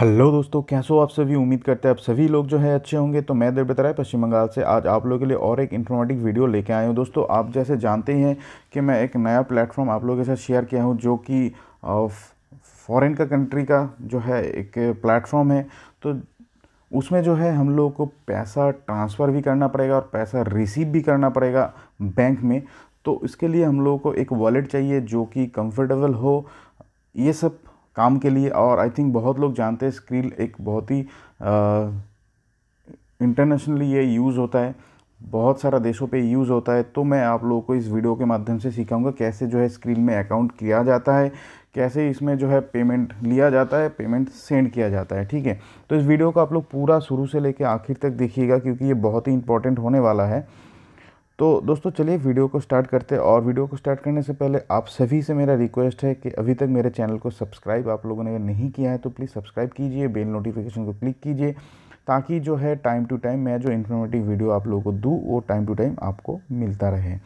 hello दोस्तों कैसे हो आप सभी उम्मीद करते हैं आप सभी लोग जो है अच्छे होंगे तो मैं देव बतराय पश्चिम बंगाल से आज आप लोगों के लिए और एक इन्फॉर्मेटिव वीडियो लेके आया हूँ दोस्तों आप जैसे जानते हैं कि मैं एक नया प्लेटफॉर्म आप लोगों के साथ शेयर किया हूँ जो कि फॉरेन का कंट्री का जो है एक प्लेटफॉर्म है तो उसमें जो है हम लोगों को पैसा ट्रांसफ़र भी करना पड़ेगा और पैसा रिसीव भी करना पड़ेगा बैंक में तो इसके लिए हम लोगों को एक वॉलेट चाहिए जो कि कम्फर्टेबल हो ये सब काम के लिए और आई थिंक बहुत लोग जानते हैं स्क्रील एक बहुत ही इंटरनेशनली ये यूज़ होता है बहुत सारा देशों पे यूज़ होता है तो मैं आप लोगों को इस वीडियो के माध्यम से सिखाऊंगा कैसे जो है स्क्रीन में अकाउंट किया जाता है कैसे इसमें जो है पेमेंट लिया जाता है पेमेंट सेंड किया जाता है ठीक है तो इस वीडियो को आप लोग पूरा शुरू से लेकर आखिर तक देखिएगा क्योंकि ये बहुत ही इंपॉर्टेंट होने वाला है तो दोस्तों चलिए वीडियो को स्टार्ट करते हैं और वीडियो को स्टार्ट करने से पहले आप सभी से मेरा रिक्वेस्ट है कि अभी तक मेरे चैनल को सब्सक्राइब आप लोगों ने नहीं किया है तो प्लीज़ सब्सक्राइब कीजिए बेल नोटिफिकेशन को क्लिक कीजिए ताकि जो है टाइम टू टाइम मैं जो इन्फॉर्मेटिव वीडियो आप लोगों को दूँ वो टाइम टू टाइम आपको मिलता रहे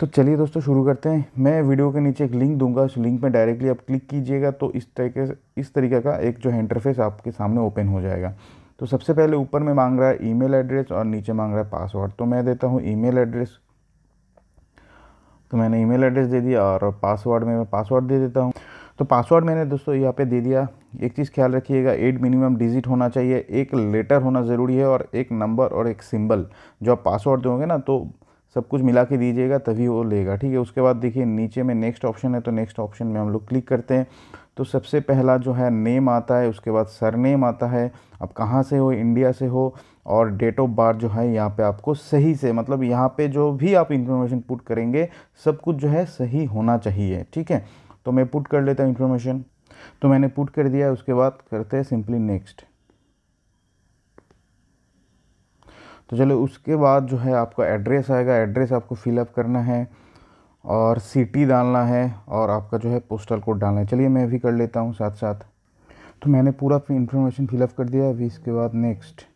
तो चलिए दोस्तों शुरू करते हैं मैं वीडियो के नीचे एक लिंक दूंगा उस लिंक में डायरेक्टली आप क्लिक कीजिएगा तो इस तरीके से इस तरीके का एक जो है इंटरफेस आपके सामने ओपन हो जाएगा तो सबसे पहले ऊपर में मांग रहा है ईमेल एड्रेस और नीचे मांग रहा है पासवर्ड तो मैं देता हूँ ईमेल एड्रेस तो मैंने ईमेल एड्रेस दे दिया और पासवर्ड में मैं पासवर्ड दे देता हूँ तो पासवर्ड मैंने दोस्तों यहाँ पे दे दिया एक चीज़ ख्याल रखिएगा एट मिनिमम डिजिट होना चाहिए एक लेटर होना ज़रूरी है और एक नंबर और एक सिंबल जो आप पासवर्ड दोगे ना तो सब कुछ मिला के दीजिएगा तभी वो लेगा ठीक है उसके बाद देखिए नीचे में नेक्स्ट ऑप्शन है तो नेक्स्ट ऑप्शन में हम लोग क्लिक करते हैं तो सबसे पहला जो है नेम आता है उसके बाद सरनेम आता है आप कहाँ से हो इंडिया से हो और डेट ऑफ बर्थ जो है यहाँ पे आपको सही से मतलब यहाँ पे जो भी आप इन्फॉर्मेशन पुट करेंगे सब कुछ जो है सही होना चाहिए ठीक है तो मैं पुट कर लेता हूँ इन्फॉर्मेशन तो मैंने पुट कर दिया उसके बाद करते हैं सिंपली नेक्स्ट तो चलो उसके बाद जो है आपका एड्रेस आएगा एड्रेस आपको फिलअप करना है और सिटी डालना है और आपका जो है पोस्टल कोड डालना है चलिए मैं भी कर लेता हूँ साथ साथ तो मैंने पूरा इन्फॉर्मेशन फिलअप कर दिया अभी इसके बाद नेक्स्ट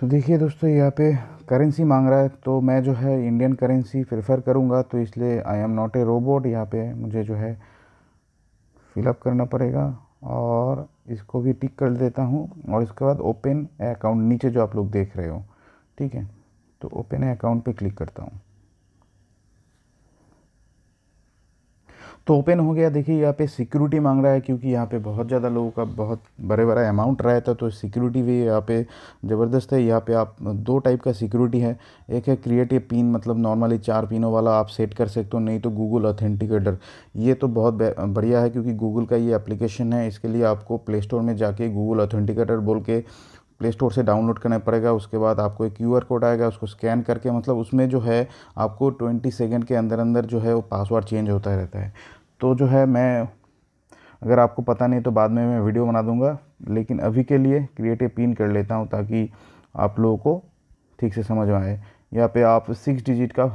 तो देखिए दोस्तों यहाँ पे करेंसी मांग रहा है तो मैं जो है इंडियन करेंसी प्रेफर करूँगा तो इसलिए I am not a robot यहाँ पे मुझे जो है फिलअप करना पड़ेगा और इसको भी टिक कर देता हूँ और इसके बाद ओपन अकाउंट नीचे जो आप लोग देख रहे हो ठीक है तो ओपन अकाउंट पे क्लिक करता हूँ तो ओपन हो गया देखिए यहाँ पे सिक्योरिटी मांग रहा है क्योंकि यहाँ पे बहुत ज़्यादा लोगों का बहुत बड़े बड़ा अमाउंट रहता था तो सिक्योरिटी भी यहाँ पे ज़बरदस्त है यहाँ पे आप दो टाइप का सिक्योरिटी है एक है क्रिएटिव पिन मतलब नॉर्मली चार पिनों वाला आप सेट कर सकते हो नहीं तो गूगल ऑथेंटिकेटर ये तो बहुत बढ़िया है क्योंकि गूगल का ये एप्लीकेशन है इसके लिए आपको प्ले स्टोर में जाके गूगल ऑथेंटिकेटर बोल के प्ले स्टोर से डाउनलोड करना पड़ेगा उसके बाद आपको एक क्यू आर कोड आएगा उसको स्कैन करके मतलब उसमें जो है आपको ट्वेंटी सेकेंड के अंदर अंदर जो है वो पासवर्ड चेंज होता रहता है तो जो है मैं अगर आपको पता नहीं तो बाद में मैं वीडियो बना दूंगा लेकिन अभी के लिए क्रिएट ए पिन कर लेता हूँ ताकि आप लोगों को ठीक से समझ में आए यहाँ पे आप सिक्स डिजिट का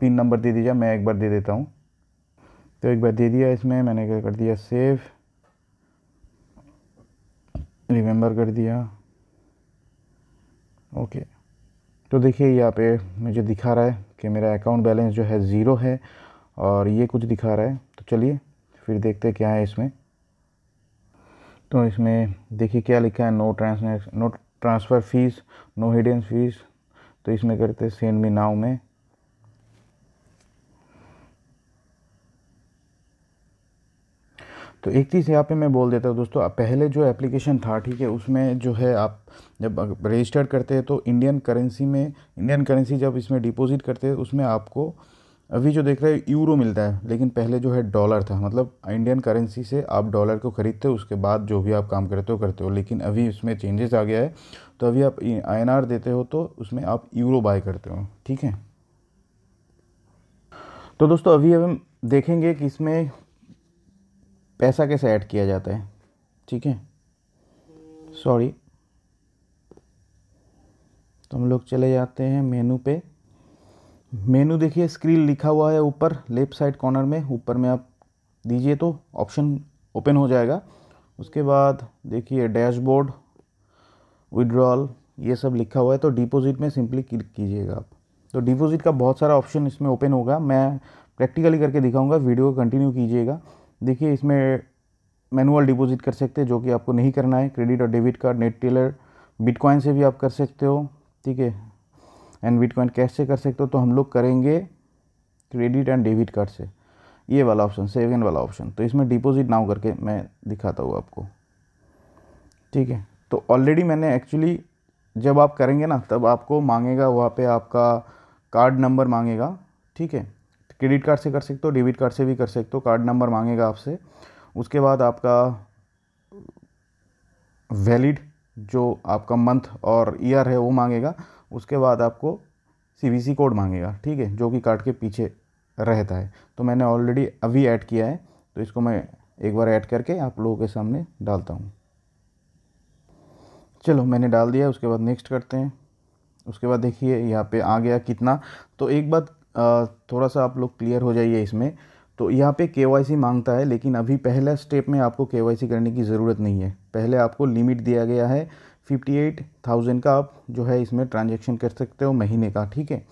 पिन नंबर दे दीजिए मैं एक बार दे देता हूँ तो एक बार दे दिया इसमें मैंने क्या कर दिया सेव रिमेंबर कर दिया ओके तो देखिए यहाँ पे मुझे दिखा रहा है कि मेरा अकाउंट बैलेंस जो है ज़ीरो है और ये कुछ दिखा रहा है तो चलिए फिर देखते क्या है इसमें तो इसमें देखिए क्या लिखा है no trans no transfer fees no hidden fees तो इसमें करते सेंड मी नाव में तो एक चीज़ यहाँ पे मैं बोल देता हूँ दोस्तों पहले जो एप्लीकेशन था ठीक है उसमें जो है आप जब रजिस्टर करते हैं तो इंडियन करेंसी में इंडियन करेंसी जब इसमें डिपॉजिट करते हैं उसमें आपको अभी जो देख रहे हैं यूरो मिलता है लेकिन पहले जो है डॉलर था मतलब इंडियन करेंसी से आप डॉलर को ख़रीदते हो उसके बाद जो भी आप काम करते हो करते हो लेकिन अभी उसमें चेंजेस आ गया है तो अभी आप आई देते हो तो उसमें आप यूरो बाय करते हो ठीक है तो दोस्तों अभी हम देखेंगे कि इसमें पैसा कैसे ऐड किया जाता है ठीक है सॉरी तो हम लोग चले जाते हैं मेनू पे मेनू देखिए स्क्रीन लिखा हुआ है ऊपर लेफ्ट साइड कॉर्नर में ऊपर में आप दीजिए तो ऑप्शन ओपन हो जाएगा उसके बाद देखिए डैशबोर्ड विड्रॉल ये सब लिखा हुआ है तो डिपॉजिट में सिंपली क्लिक कीजिएगा आप तो डिपॉजिट का बहुत सारा ऑप्शन इसमें ओपन होगा मैं प्रैक्टिकली करके दिखाऊंगा वीडियो कंटिन्यू कीजिएगा देखिए इसमें मैनुअल डिपॉजिट कर सकते हैं जो कि आपको नहीं करना है क्रेडिट और debit card Neteller bitcoin से भी आप कर सकते हो ठीक है एंड बिटकॉइन से कर सकते हो तो हम लोग करेंगे क्रेडिट एंड डेबिट कार्ड से ये वाला ऑप्शन सेविंग वाला ऑप्शन तो इसमें डिपॉजिट नाउ करके मैं दिखाता हूँ आपको ठीक है तो ऑलरेडी मैंने एक्चुअली जब आप करेंगे ना तब आपको मांगेगा वहाँ पे आपका कार्ड नंबर मांगेगा ठीक है क्रेडिट कार्ड से कर सकते हो डेबिट कार्ड से भी कर सकते हो कार्ड नंबर मांगेगा आपसे उसके बाद आपका वैलिड जो आपका मंथ और ईयर है वो मांगेगा उसके बाद आपको सी कोड मांगेगा ठीक है जो कि कार्ड के पीछे रहता है तो मैंने ऑलरेडी अभी ऐड किया है तो इसको मैं एक बार ऐड करके आप लोगों के सामने डालता हूँ चलो मैंने डाल दिया उसके बाद नेक्स्ट करते हैं उसके बाद देखिए यहाँ पे आ गया कितना तो एक बात थोड़ा सा आप लोग क्लियर हो जाइए इसमें तो यहाँ पे के मांगता है लेकिन अभी पहला स्टेप में आपको के करने की ज़रूरत नहीं है पहले आपको लिमिट दिया गया है फिफ्टी एट थाउजेंड का आप जो है इसमें ट्रांजेक्शन कर सकते हो महीने का ठीक है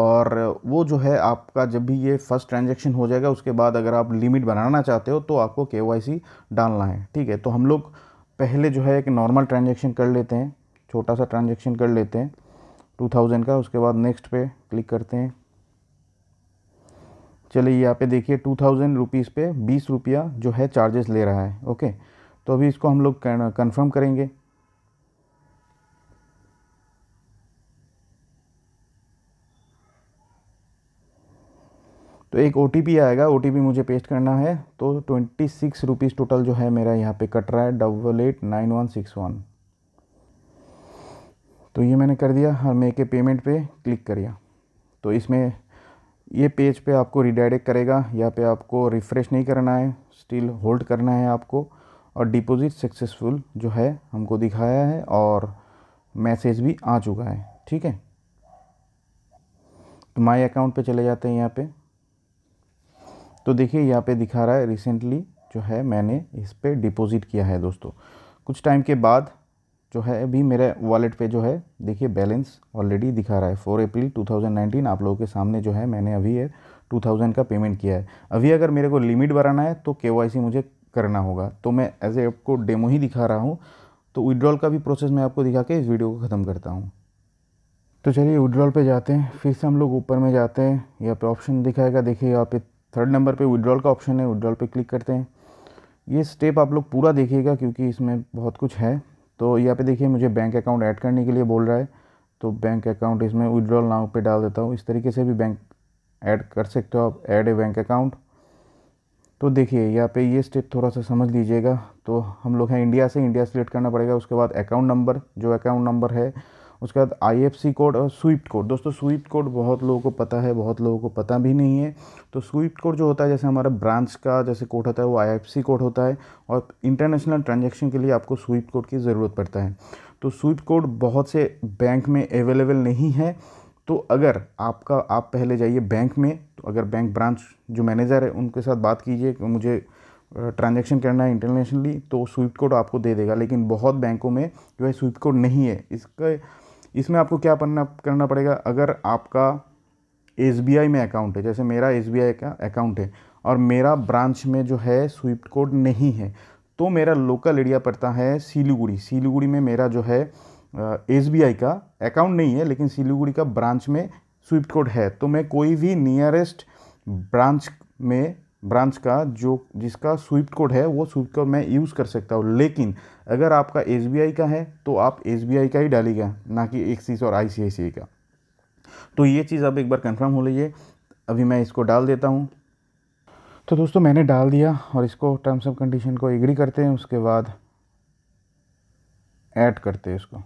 और वो जो है आपका जब भी ये फर्स्ट ट्रांजेक्शन हो जाएगा उसके बाद अगर आप लिमिट बनाना चाहते हो तो आपको के वाई सी डालना है ठीक है तो हम लोग पहले जो है एक नॉर्मल ट्रांजेक्शन कर लेते हैं छोटा सा ट्रांजेक्शन कर लेते हैं टू थाउजेंड का उसके बाद नेक्स्ट पे क्लिक करते हैं चलिए यहाँ पे देखिए टू थाउजेंड रुपीज़ पर बीस रुपया जो है चार्जेस ले रहा है ओके तो अभी इसको हम लोग कन्फर्म करेंगे तो एक ओ आएगा ओ मुझे पेस्ट करना है तो ट्वेंटी सिक्स रुपीज़ टोटल जो है मेरा यहाँ पे कट रहा है double eight nine one six one तो ये मैंने कर दिया और मैं के पेमेंट पे क्लिक करिया तो इसमें ये पेज पे आपको रिडायरेक्ट करेगा यहाँ पे आपको रिफ़्रेश नहीं करना है स्टिल होल्ड करना है आपको और डिपॉजिट सक्सेसफुल जो है हमको दिखाया है और मैसेज भी आ चुका है ठीक है तो माई अकाउंट पर चले जाते हैं यहाँ पर तो देखिए यहाँ पे दिखा रहा है रिसेंटली जो है मैंने इस पर डिपॉज़िट किया है दोस्तों कुछ टाइम के बाद जो है अभी मेरे वॉलेट पे जो है देखिए बैलेंस ऑलरेडी दिखा रहा है फोर अप्रैल 2019 आप लोगों के सामने जो है मैंने अभी ये 2000 का पेमेंट किया है अभी अगर मेरे को लिमिट बढ़ाना है तो के मुझे करना होगा तो मैं एज ए आपको डेमो ही दिखा रहा हूँ तो विड्रॉल का भी प्रोसेस मैं आपको दिखा के इस वीडियो को ख़त्म करता हूँ तो चलिए विड्रॉल पे जाते हैं फिर से हम लोग ऊपर में जाते हैं यहाँ पे ऑप्शन दिखाएगा देखिए यहाँ पे थर्ड नंबर पे विड्रॉल का ऑप्शन है विड्रॉल पे क्लिक करते हैं ये स्टेप आप लोग पूरा देखिएगा क्योंकि इसमें बहुत कुछ है तो यहाँ पे देखिए मुझे बैंक अकाउंट ऐड करने के लिए बोल रहा है तो बैंक अकाउंट इसमें विड्रॉल नाव पे डाल देता हूँ इस तरीके से भी बैंक ऐड कर सकते हो आप ऐड ए बैंक अकाउंट तो देखिए यहाँ पर ये स्टेप थोड़ा सा समझ लीजिएगा तो हम लोग हैं इंडिया से इंडिया सेलेक्ट करना पड़ेगा उसके बाद अकाउंट नंबर जो अकाउंट नंबर है उसके बाद आई कोड और स्विफ्ट कोड दोस्तों स्वीप कोड बहुत लोगों को पता है बहुत लोगों को पता भी नहीं है तो स्वीप कोड जो होता है जैसे हमारा ब्रांच का जैसे कोड होता है वो आई कोड होता है और इंटरनेशनल ट्रांजेक्शन के लिए आपको स्वीप कोड की ज़रूरत पड़ता है तो स्वीप कोड बहुत से बैंक में अवेलेबल नहीं है तो अगर आपका आप पहले जाइए बैंक में तो अगर बैंक ब्रांच जो मैनेजर है उनके साथ बात कीजिए कि मुझे ट्रांजैक्शन करना है इंटरनेशनली तो स्विफ्ट कोड आपको दे देगा लेकिन बहुत बैंकों में जो है स्विफ्ट कोड नहीं है इसका इसमें आपको क्या पढ़ना करना पड़ेगा अगर आपका एस में अकाउंट है जैसे मेरा एस का अकाउंट है और मेरा ब्रांच में जो है स्विफ्ट कोड नहीं है तो मेरा लोकल एरिया पड़ता है सिलीगुड़ी सिलीगुड़ी में मेरा जो है एस का अकाउंट नहीं है लेकिन सिलीगुड़ी का ब्रांच में स्विफ्ट कोड है तो मैं कोई भी नियरेस्ट ब्रांच में ब्रांच का जो जिसका स्विफ्ट कोड है वो स्विफ्ट कोड मैं यूज़ कर सकता हूँ लेकिन अगर आपका एस का है तो आप एस का ही डालिएगा ना कि एक्सिस और आई का तो ये चीज़ आप एक बार कन्फर्म हो लीजिए अभी मैं इसको डाल देता हूँ तो दोस्तों मैंने डाल दिया और इसको टर्म्स ऑफ कंडीशन को एग्री करते हैं उसके बाद ऐड करते हैं इसको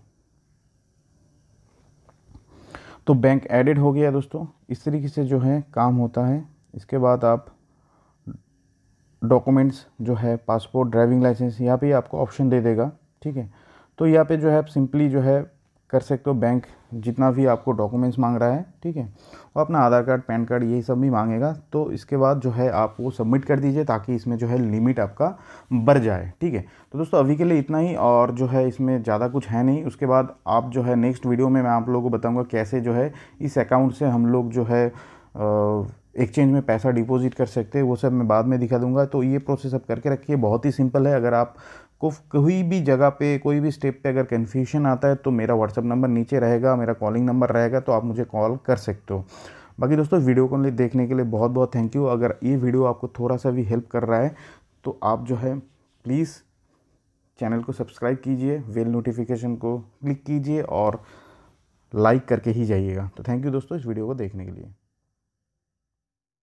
तो बैंक एडिड हो गया दोस्तों इस तरीके से जो है काम होता है इसके बाद आप डॉक्यूमेंट्स जो है पासपोर्ट ड्राइविंग लाइसेंस यहाँ पे आपको ऑप्शन दे देगा ठीक है तो यहाँ पे जो है आप सिंपली जो है कर सकते हो बैंक जितना भी आपको डॉक्यूमेंट्स मांग रहा है ठीक है और अपना आधार कार्ड पैन कार्ड यही सब भी मांगेगा तो इसके बाद जो है आप वो सबमिट कर दीजिए ताकि इसमें जो है लिमिट आपका बढ़ जाए ठीक है तो दोस्तों अभी के लिए इतना ही और जो है इसमें ज़्यादा कुछ है नहीं उसके बाद आप जो है नेक्स्ट वीडियो में मैं आप लोगों को बताऊँगा कैसे जो है इस अकाउंट से हम लोग जो है आ, एक्सचेंज में पैसा डिपॉजिट कर सकते हैं वो सब मैं बाद में दिखा दूंगा तो ये प्रोसेस आप करके रखिए बहुत ही सिंपल है अगर आप को कोई भी जगह पे कोई भी स्टेप पे अगर कन्फ्यूशन आता है तो मेरा व्हाट्सअप नंबर नीचे रहेगा मेरा कॉलिंग नंबर रहेगा तो आप मुझे कॉल कर सकते हो बाकी दोस्तों वीडियो को देखने के लिए बहुत बहुत थैंक यू अगर ये वीडियो आपको थोड़ा सा भी हेल्प कर रहा है तो आप जो है प्लीज़ चैनल को सब्सक्राइब कीजिए वेल नोटिफिकेशन को क्लिक कीजिए और लाइक करके ही जाइएगा तो थैंक यू दोस्तों इस वीडियो को देखने के लिए